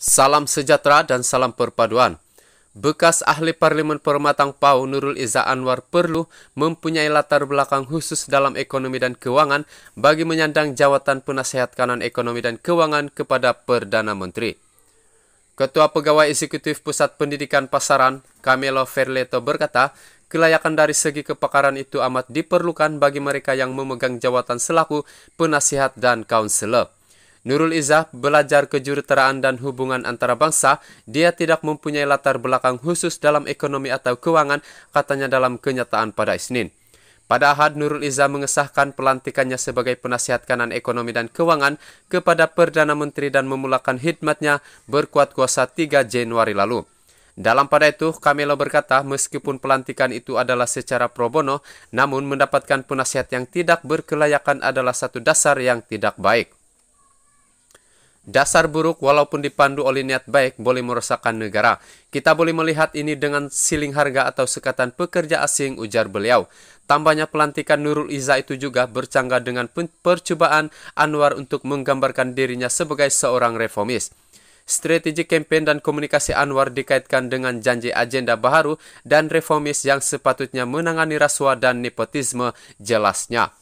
Salam sejahtera dan salam perpaduan. Bekas ahli parlimen Permatang Pau Nurul Iza Anwar perlu mempunyai latar belakang khusus dalam ekonomi dan keuangan bagi menyandang jawatan penasehat kanan ekonomi dan keuangan kepada Perdana Menteri. Ketua Pegawai Eksekutif Pusat Pendidikan Pasaran, Camilo Ferleto berkata, kelayakan dari segi kepakaran itu amat diperlukan bagi mereka yang memegang jawatan selaku penasihat dan kaunselor. Nurul Izzah belajar kejuruteraan dan hubungan antara bangsa. Dia tidak mempunyai latar belakang khusus dalam ekonomi atau keuangan, katanya dalam kenyataan pada Isnin. Pada Ahad, Nurul Izzah mengesahkan pelantikannya sebagai penasihat kanan ekonomi dan keuangan kepada Perdana Menteri dan memulakan hikmatnya berkuat kuasa 3 Januari lalu. Dalam pada itu, Kamelo berkata meskipun pelantikan itu adalah secara pro bono, namun mendapatkan penasihat yang tidak berkelayakan adalah satu dasar yang tidak baik. Dasar buruk walaupun dipandu oleh niat baik boleh merusakkan negara. Kita boleh melihat ini dengan siling harga atau sekatan pekerja asing ujar beliau. Tambahnya pelantikan Nurul Iza itu juga bercanggah dengan percobaan Anwar untuk menggambarkan dirinya sebagai seorang reformis. Strategi kampanye dan komunikasi Anwar dikaitkan dengan janji agenda baru dan reformis yang sepatutnya menangani rasuah dan nepotisme jelasnya.